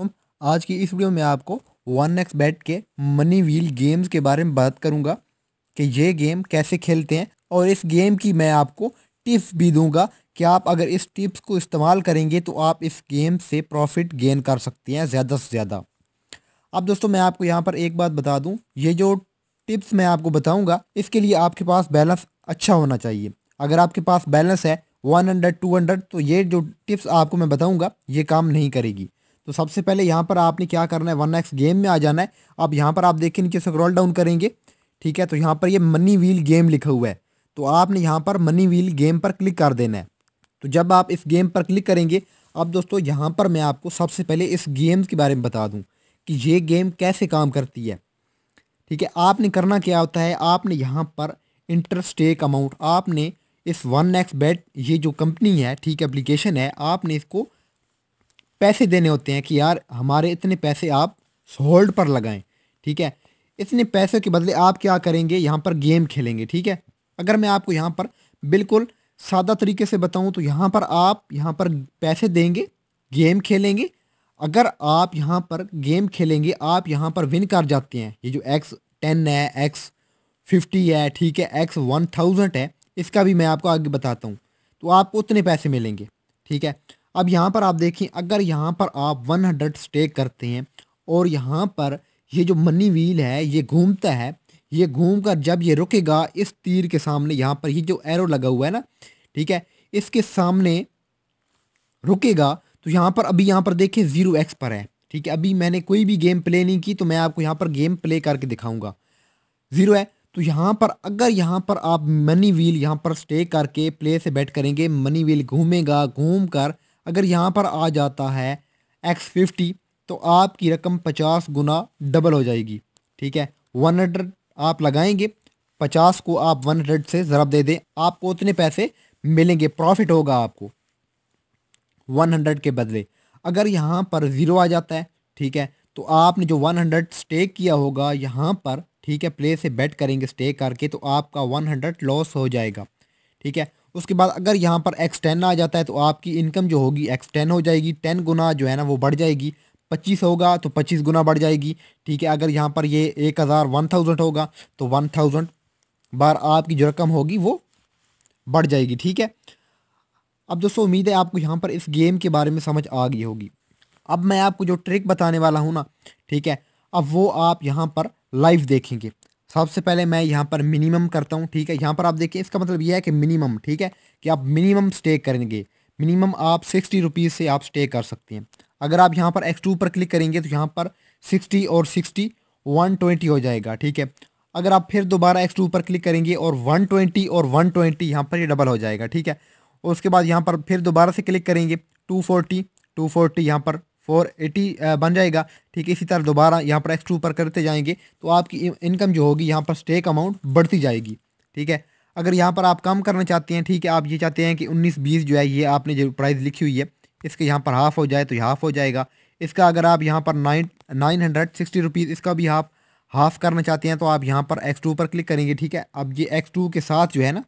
आज की इस वीडियो में आपको वन एक्स बैट के मनी व्हील गेम्स के बारे में बात करूंगा कि ये गेम कैसे खेलते हैं और इस गेम की मैं आपको टिप्स भी दूंगा कि आप अगर इस टिप्स को इस्तेमाल करेंगे तो आप इस गेम से प्रॉफिट गेन कर सकते हैं ज़्यादा से ज़्यादा अब दोस्तों मैं आपको यहाँ पर एक बात बता दूँ ये जो टिप्स मैं आपको बताऊँगा इसके लिए आपके पास बैलेंस अच्छा होना चाहिए अगर आपके पास बैलेंस है वन हंड्रेड टू हंड्रेड तो ये जो टिप्स आपको मैं बताऊँगा ये काम नहीं करेगी तो सबसे पहले यहाँ पर आपने क्या करना है वन एक्स गेम में आ जाना है अब यहाँ पर आप देखें नीचे स्क्रॉल डाउन करेंगे ठीक है तो यहाँ पर ये मनी व्हील गेम लिखा हुआ है तो आपने यहाँ पर मनी व्हील गेम पर क्लिक कर देना है तो जब आप इस गेम पर क्लिक करेंगे अब दोस्तों यहाँ पर मैं आपको सबसे पहले इस गेम के बारे में बता दूँ कि ये गेम कैसे काम करती है ठीक है आपने करना क्या होता है आपने यहाँ पर इंटरस्टेक अमाउंट आपने इस वन एक्स बेट ये जो कंपनी है ठीक एप्लीकेशन है आपने इसको पैसे देने होते हैं कि यार हमारे इतने पैसे आप होल्ड पर लगाएं ठीक है इतने पैसे के बदले आप क्या करेंगे यहाँ पर गेम खेलेंगे ठीक है अगर मैं आपको यहाँ पर बिल्कुल सादा तरीके से बताऊँ तो यहाँ पर आप यहाँ पर पैसे देंगे गेम खेलेंगे अगर आप यहाँ पर गेम खेलेंगे आप यहाँ पर विन कर जाते हैं ये जो एक्स टेन है एक्स फिफ्टी है ठीक है एक्स वन थाउजेंड है इसका भी मैं आपको आगे बताता हूँ तो आपको उतने पैसे मिलेंगे ठीक है अब यहाँ पर आप देखें अगर यहाँ पर आप 100 स्टे करते हैं और यहाँ पर ये जो मनी व्हील है ये घूमता है ये घूम कर जब ये रुकेगा इस तीर के सामने यहाँ पर ये जो एरो लगा हुआ है ना ठीक है इसके सामने रुकेगा तो यहाँ पर अभी यहाँ पर देखें ज़ीरो एक्स पर है ठीक है अभी मैंने कोई भी गेम प्ले नहीं की तो मैं आपको यहाँ पर गेम प्ले करके दिखाऊंगा ज़ीरो है तो यहाँ पर अगर यहाँ पर आप मनी व्हील यहाँ पर स्टे करके प्ले से बैठ करेंगे मनी व्हील घूमेगा घूम कर अगर यहाँ पर आ जाता है एक्स फिफ्टी तो आपकी रकम पचास गुना डबल हो जाएगी ठीक है वन हंड्रेड आप लगाएंगे पचास को आप वन हंड्रेड से ज़रब दे दें आपको उतने पैसे मिलेंगे प्रॉफिट होगा आपको वन हंड्रेड के बदले अगर यहाँ पर ज़ीरो आ जाता है ठीक है तो आपने जो वन हंड्रेड स्टेक किया होगा यहाँ पर ठीक है प्ले से बैट करेंगे स्टे करके तो आपका वन हंड्रेड लॉस हो जाएगा ठीक है उसके बाद अगर यहाँ पर एक्स टेन आ जाता है तो आपकी इनकम जो होगी एक्स टेन हो जाएगी टेन गुना जो है ना वो बढ़ जाएगी पच्चीस होगा तो पच्चीस गुना बढ़ जाएगी ठीक है अगर यहाँ पर ये एक हज़ार वन थाउजेंड होगा तो वन थाउजेंड बार आपकी जो रकम होगी वो बढ़ जाएगी ठीक है अब दोस्तों उम्मीद है आपको यहाँ पर इस गेम के बारे में समझ आ गई होगी अब मैं आपको जो ट्रिक बताने वाला हूँ ना ठीक है अब वो आप यहाँ पर लाइव देखेंगे सबसे पहले मैं यहाँ पर मिनिमम करता हूँ ठीक है यहाँ पर आप देखिए इसका मतलब यह है कि मिनिमम ठीक है कि आप मिनिमम स्टे करेंगे मिनिमम आप सिक्सटी रुपीज़ से आप स्टे कर सकते हैं अगर आप यहाँ पर एक्स टू पर क्लिक करेंगे तो यहाँ पर सिक्सटी और सिक्सटी वन ट्वेंटी हो जाएगा ठीक है अगर आप फिर दोबारा एक्स टू पर क्लिक करेंगे और वन ट्वेंटी और वन ट्वेंटी यहाँ पर ये डबल हो जाएगा ठीक है उसके बाद यहाँ पर फिर दोबारा से क्लिक करेंगे टू फोर्टी टू फोर्टी यहाँ पर फोर एटी बन जाएगा ठीक है इसी तरह दोबारा यहाँ पर एक्स टू पर करते जाएंगे तो आपकी इनकम जो होगी यहाँ पर स्टेक अमाउंट बढ़ती जाएगी ठीक है अगर यहाँ पर आप कम करना चाहते हैं ठीक है आप ये चाहते हैं कि उन्नीस बीस जो है ये आपने जो प्राइस लिखी हुई है इसके यहाँ पर हाफ़ हो जाए तो हाफ़ हो जाएगा इसका अगर आप यहाँ पर nine nine hundred sixty rupees इसका भी आप हाफ़ करना चाहते हैं तो आप यहाँ पर एक्स टू पर क्लिक करेंगे ठीक है अब ये एक्स टू के साथ जो है ना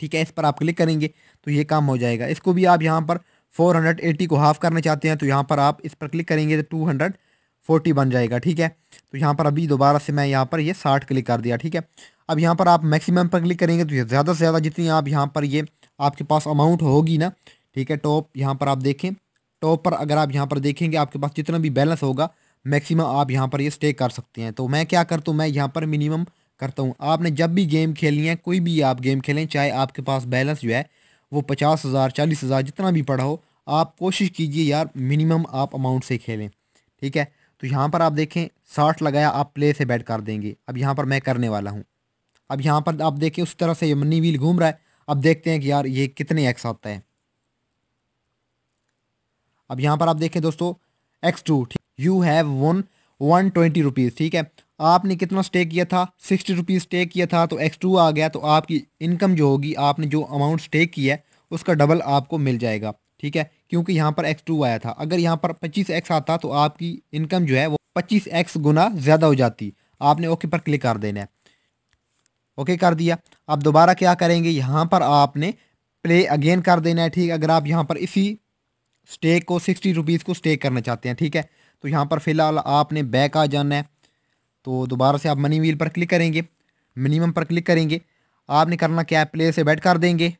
ठीक है इस पर आप क्लिक करेंगे तो ये काम हो जाएगा इसको भी आप यहाँ पर 480 को हाफ करना चाहते हैं तो यहाँ पर आप इस पर क्लिक करेंगे तो 240 बन जाएगा ठीक है तो यहाँ पर अभी दोबारा से मैं यहाँ पर ये साठ 60 क्लिक कर दिया ठीक है अब यहाँ पर आप मैक्सिमम पर क्लिक करेंगे तो ज़्यादा से ज़्यादा जितनी आप यहाँ पर ये आपके पास अमाउंट होगी ना ठीक है टॉप यहाँ पर आप देखें टॉप पर अगर आप यहाँ पर देखेंगे आपके पास जितना भी बैलेंस होगा मैक्सिमम आप यहाँ पर ये स्टे कर सकते हैं तो मैं क्या करता हूँ मैं यहाँ पर मिनिमम करता हूँ आपने जब भी गेम खेलनी है कोई भी आप गेम खेलें चाहे आपके पास बैलेंस जो है वो पचास हज़ार चालीस हज़ार जितना भी पड़ा हो आप कोशिश कीजिए यार मिनिमम आप अमाउंट से खेलें ठीक है तो यहाँ पर आप देखें साठ लगाया आप प्ले से बैट कर देंगे अब यहाँ पर मैं करने वाला हूँ अब यहाँ पर आप देखें उस तरह से ये मनी व्हील घूम रहा है अब देखते हैं कि यार ये कितने एक्स आता है अब यहाँ पर आप देखें दोस्तों X two you have one one twenty rupees ठीक है आपने कितना स्टे किया था सिक्सटी रुपीज़ स्टे किया था तो एक्स टू आ गया तो आपकी इनकम जो होगी आपने जो अमाउंट स्टे किया है उसका डबल आपको मिल जाएगा ठीक है क्योंकि यहाँ पर एक्स टू आया था अगर यहाँ पर पच्चीस एक्स आता तो आपकी इनकम जो है वो पच्चीस एक्स गुना ज़्यादा हो जाती आपने ओके पर क्लिक कर देना है ओके कर दिया आप दोबारा क्या करेंगे यहाँ पर आपने प्ले अगेन कर देना है ठीक अगर आप यहाँ पर इसी स्टेक को सिक्सटी रुपीज़ को स्टेक करना चाहते हैं ठीक है तो यहाँ पर फ़िलहाल आपने बैक आ जाना है तो दोबारा से आप मनी व्हील पर क्लिक करेंगे मिनिमम पर क्लिक करेंगे आपने करना क्या है प्ले से बैट कर देंगे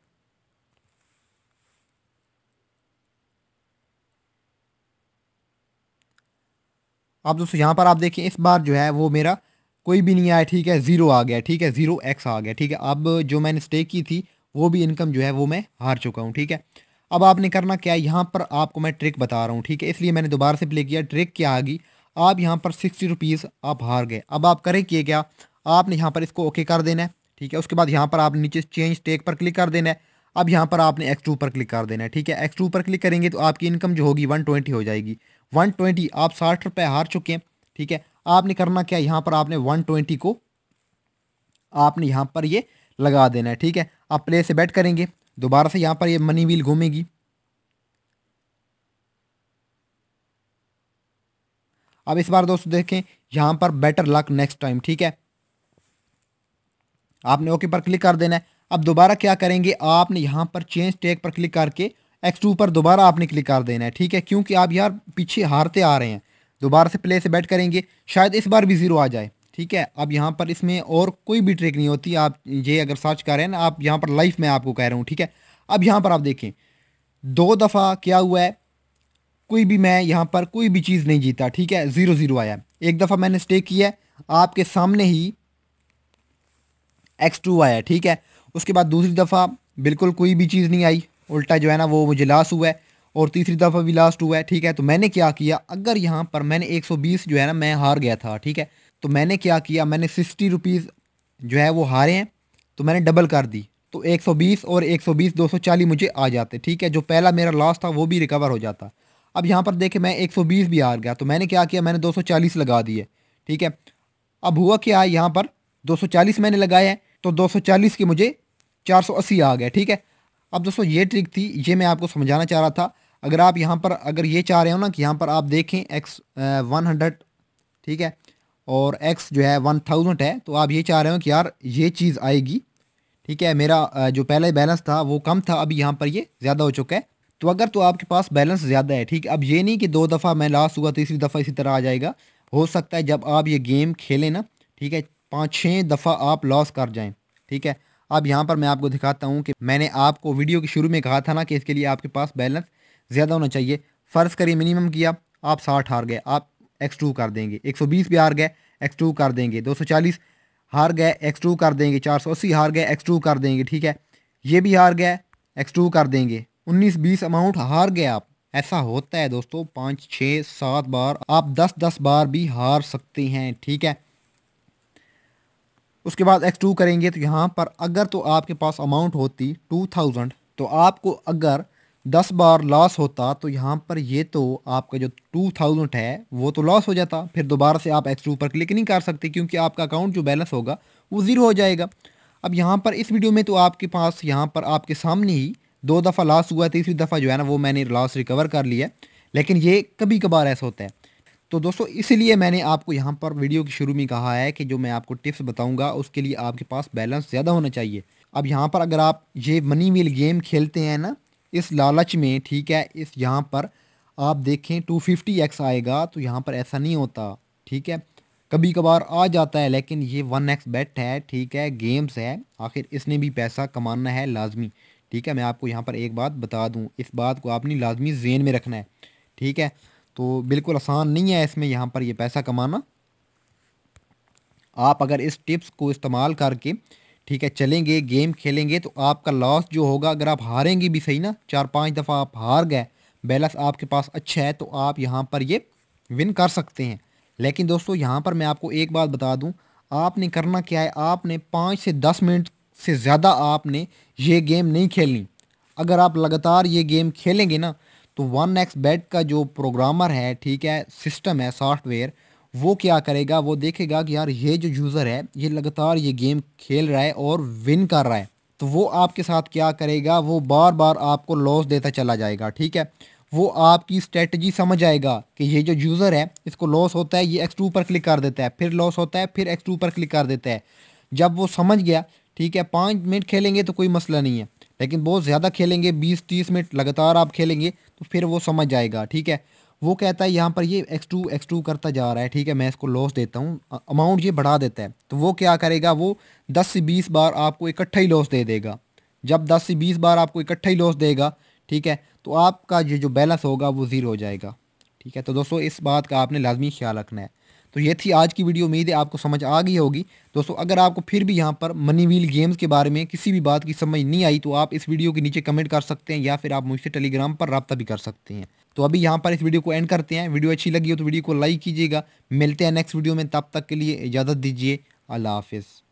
अब दोस्तों यहाँ पर आप देखें इस बार जो है वो मेरा कोई भी नहीं आया ठीक है ज़ीरो आ गया ठीक है ज़ीरो एक्स आ गया ठीक है अब जो मैंने स्टेक की थी वो भी इनकम जो है वो मैं हार चुका हूँ ठीक है अब आपने करना क्या है यहाँ पर आपको मैं ट्रिक बता रहा हूँ ठीक है इसलिए मैंने दोबारा से प्ले किया ट्रिक क्या आ गई आप यहाँ पर सिक्सटी रुपीज़ आप हार गए अब आप करें किए क्या आपने यहाँ पर इसको ओके कर देना है ठीक है उसके बाद यहाँ पर आप नीचे चेंज टेक पर क्लिक कर देना है अब यहाँ पर आपने एक्स टू पर क्लिक कर देना है ठीक है एक्स टू पर क्लिक करेंगे तो आपकी इनकम जो होगी वन ट्वेंटी हो जाएगी वन ट्वेंटी आप साठ रुपए हार चुके हैं ठीक है आपने करना क्या यहाँ पर आपने वन ट्वेंटी को आपने यहाँ पर ये लगा देना है ठीक है आप प्ले से बैट करेंगे दोबारा से यहाँ पर ये मनी व्हील घूमेगी अब इस बार दोस्तों देखें यहाँ पर बेटर लक नेक्स्ट टाइम ठीक है आपने ओके पर क्लिक कर देना है अब दोबारा क्या करेंगे आपने यहाँ पर चेंज टेक पर क्लिक करके एक्स टू पर दोबारा आपने क्लिक कर देना है ठीक है क्योंकि आप यार पीछे हारते आ रहे हैं दोबारा से प्ले से बैट करेंगे शायद इस बार भी ज़ीरो आ जाए ठीक है अब यहाँ पर इसमें और कोई भी ट्रिक नहीं होती आप ये अगर सर्च कर रहे हैं ना आप यहाँ पर लाइफ में आपको कह रहा हूँ ठीक है अब यहाँ पर आप देखें दो दफ़ा क्या हुआ है कोई भी मैं यहाँ पर कोई भी चीज़ नहीं जीता ठीक है ज़ीरो ज़ीरो आया एक दफ़ा मैंने स्टे किया आपके सामने ही एक्स टू आया ठीक है उसके बाद दूसरी दफ़ा बिल्कुल कोई भी चीज़ नहीं आई उल्टा जो है ना वो मुझे लास्ट हुआ है और तीसरी दफ़ा भी लास्ट हुआ है ठीक है तो मैंने क्या किया अगर यहाँ पर मैंने 120 जो है ना मैं हार गया था ठीक है तो मैंने क्या किया मैंने सिक्सटी रुपीज़ जो है वो हारे हैं तो मैंने डबल कर दी तो 120 और 120 240 मुझे आ जाते ठीक है जो पहला मेरा लॉस था वो भी रिकवर हो जाता अब यहाँ पर देखे मैं बीस भी हार गया तो मैंने क्या किया मैंने चालीस लगा दिए ठीक है अब हुआ क्या है यहाँ पर चालीस मैंने लगाया है तो चालीस के मुझे अस्सी आ गया ठीक है अब दोस्तों ये ट्रिक थी ये मैं आपको समझाना चाह रहा था अगर आप यहाँ पर अगर ये चाह रहे हो ना कि यहाँ पर आप देखें एक्स वन हंड्रेड ठीक है और एक्स जो है वन थाउजेंड है तो आप ये चाह रहे हो कि यार ये चीज़ आएगी ठीक है मेरा जो पहले बैलेंस था वो कम था अभी यहाँ पर ये ज़्यादा हो चुका है तो अगर तो आपके पास बैलेंस ज़्यादा है ठीक अब ये नहीं कि दो दफ़ा मैं लास्ट हुआ तीसरी दफ़ा इसी तरह आ जाएगा हो सकता है जब आप ये गेम खेलें ना ठीक है पाँच छः दफ़ा आप लॉस कर जाएँ ठीक है अब यहाँ पर मैं आपको दिखाता हूँ कि मैंने आपको वीडियो के शुरू में कहा था ना कि इसके लिए आपके पास बैलेंस ज़्यादा होना चाहिए फ़र्ज़ करिए मिनिमम किया आप साठ हार गए आप एक्स टू कर देंगे एक सौ बीस भी हार गए एक्स टू कर देंगे दो सौ चालीस हार गए एक्स टू कर देंगे चार सौ अस्सी हार गए एक्स टू कर देंगे ठीक है ये भी हार गए एक्स टू कर देंगे उन्नीस बीस अमाउंट हार गए आप ऐसा होता है दोस्तों पाँच छः सात बार आप दस दस बार भी हार सकते हैं ठीक है उसके बाद एक्स टू करेंगे तो यहाँ पर अगर तो आपके पास अमाउंट होती टू थाउजेंड तो आपको अगर दस बार लॉस होता तो यहाँ पर ये तो आपका जो टू थाउजेंड है वो तो लॉस हो जाता फिर दोबारा से आप एक्स टू पर क्लिक नहीं कर सकते क्योंकि आपका अकाउंट जो बैलेंस होगा वो ज़ीरो हो जाएगा अब यहाँ पर इस वीडियो में तो आपके पास यहाँ पर आपके सामने ही दो दफ़ा लॉस हुआ तीसरी दफ़ा जो है ना वो मैंने लॉस रिकवर कर लिया लेकिन ये कभी कभार ऐसा होता है तो दोस्तों इसलिए मैंने आपको यहाँ पर वीडियो की शुरू में कहा है कि जो मैं आपको टिप्स बताऊँगा उसके लिए आपके पास बैलेंस ज़्यादा होना चाहिए अब यहाँ पर अगर आप ये मनी व्हील गेम खेलते हैं ना इस लालच में ठीक है इस यहाँ पर आप देखें टू फिफ्टी एक्स आएगा तो यहाँ पर ऐसा नहीं होता ठीक है कभी कभार आ जाता है लेकिन ये वन एक्स बेट है ठीक है गेम्स है आखिर इसने भी पैसा कमाना है लाजमी ठीक है मैं आपको यहाँ पर एक बात बता दूँ इस बात को आपने लाजमी जेन में रखना है ठीक है तो बिल्कुल आसान नहीं है इसमें यहाँ पर ये पैसा कमाना आप अगर इस टिप्स को इस्तेमाल करके ठीक है चलेंगे गेम खेलेंगे तो आपका लॉस जो होगा अगर आप हारेंगे भी सही ना चार पांच दफ़ा आप हार गए बैलेंस आपके पास अच्छा है तो आप यहाँ पर ये विन कर सकते हैं लेकिन दोस्तों यहाँ पर मैं आपको एक बात बता दूँ आपने करना क्या है आपने पाँच से दस मिनट से ज़्यादा आपने ये गेम नहीं खेलनी अगर आप लगातार ये गेम खेलेंगे ना तो वन एक्स बेड का जो प्रोग्रामर है ठीक है सिस्टम है सॉफ्टवेयर वो क्या करेगा वो देखेगा कि यार ये जो यूज़र है ये लगातार ये गेम खेल रहा है और विन कर रहा है तो वो आपके साथ क्या करेगा वो बार बार आपको लॉस देता चला जाएगा ठीक है वो आपकी स्ट्रेटजी समझ आएगा कि ये जो यूज़र है इसको लॉस होता है ये एक्स टू पर क्लिक कर देता है फिर लॉस होता है फिर एक्स टू पर क्लिक कर देता है जब वो समझ गया ठीक है पाँच मिनट खेलेंगे तो कोई मसला नहीं है लेकिन बहुत ज़्यादा खेलेंगे बीस तीस मिनट लगातार आप खेलेंगे तो फिर वो समझ जाएगा ठीक है वो कहता है यहाँ पर ये एक्स टू एक्स टू करता जा रहा है ठीक है मैं इसको लॉस देता हूँ अमाउंट ये बढ़ा देता है तो वो क्या करेगा वो दस से बीस बार आपको इकट्ठा ही लॉस दे देगा जब दस से बीस बार आपको इकट्ठा ही लॉस देगा ठीक है तो आपका ये जो बैलेंस होगा वो ज़ीरो हो जाएगा ठीक है तो दोस्तों इस बात का आपने लाजमी ख्याल रखना है तो ये थी आज की वीडियो उम्मीद है आपको समझ आ गई होगी दोस्तों अगर आपको फिर भी यहाँ पर मनी व्हील गेम्स के बारे में किसी भी बात की समझ नहीं आई तो आप इस वीडियो के नीचे कमेंट कर सकते हैं या फिर आप मुझसे टेलीग्राम पर रबता भी कर सकते हैं तो अभी यहाँ पर इस वीडियो को एंड करते हैं वीडियो अच्छी लगी हो तो वीडियो को लाइक कीजिएगा मिलते हैं नेक्स्ट वीडियो में तब तक के लिए इजाज़त दीजिए अल्लाह हाफिज़